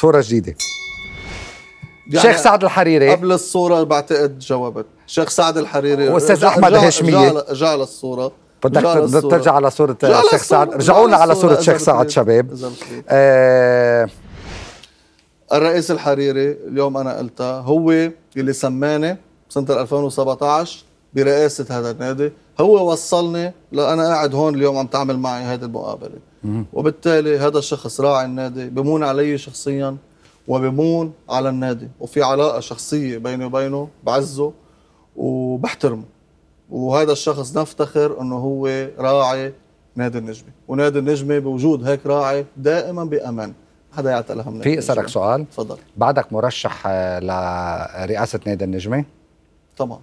صورة جديدة يعني شيخ سعد الحريري قبل الصورة بعتقد جاوبت شيخ سعد الحريري واستاذ احمد هاشمية رجع للصورة بدك ترجع على صورة الشيخ سعد رجعوا لنا على صورة شيخ سعد شباب آه الرئيس الحريري اليوم انا قلتها هو اللي سماني سنة 2017 برئاسة هذا النادي هو وصلني لأنا قاعد هون اليوم عم تعمل معي هذه المقابلة وبالتالي هذا الشخص راعي النادي بمون علي شخصيا وبمون على النادي وفي علاقة شخصية بيني وبينه بعزه وبحترمه وهذا الشخص نفتخر انه هو راعي نادي النجمة ونادي النجمة بوجود هيك راعي دائما بأمان حدا يعطي من في اسالك سؤال تفضل بعدك مرشح آه، لرئاسة نادي النجمة طبعا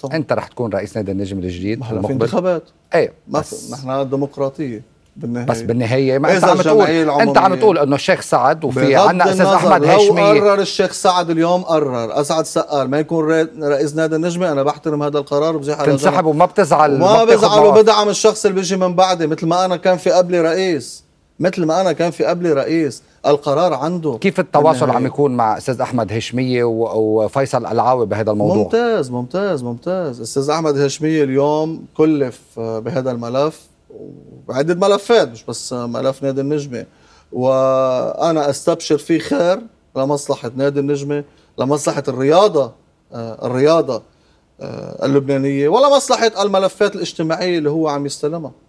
طبعا انت رح تكون رئيس نادي النجم الجديد ما في انتخابات ايه ما نحن ديمقراطية بالنهاية. بس بالنهايه ما انت عم تقول انت عم تقول انه الشيخ سعد وفي عندنا استاذ احمد هاشمي لو قرر الشيخ سعد اليوم قرر اسعد سقال ما يكون رئيس نادي النجمه انا بحترم هذا القرار وبزيح على تنسحب وما بتزعل ما بزعل وبدعم الشخص اللي بيجي من بعدي مثل ما انا كان في قبلي رئيس مثل ما انا كان في قبلي رئيس القرار عنده كيف التواصل عم يكون مع استاذ احمد هشميه وفيصل العاوي بهذا الموضوع ممتاز ممتاز ممتاز استاذ احمد هشميه اليوم كلف آه، بهذا الملف وعدة ملفات مش بس ملف نادي النجمة وأنا أستبشر فيه خير لمصلحة نادي النجمة لمصلحة الرياضة آه، الرياضة آه، اللبنانية ولا مصلحة الملفات الاجتماعية اللي هو عم يستلمها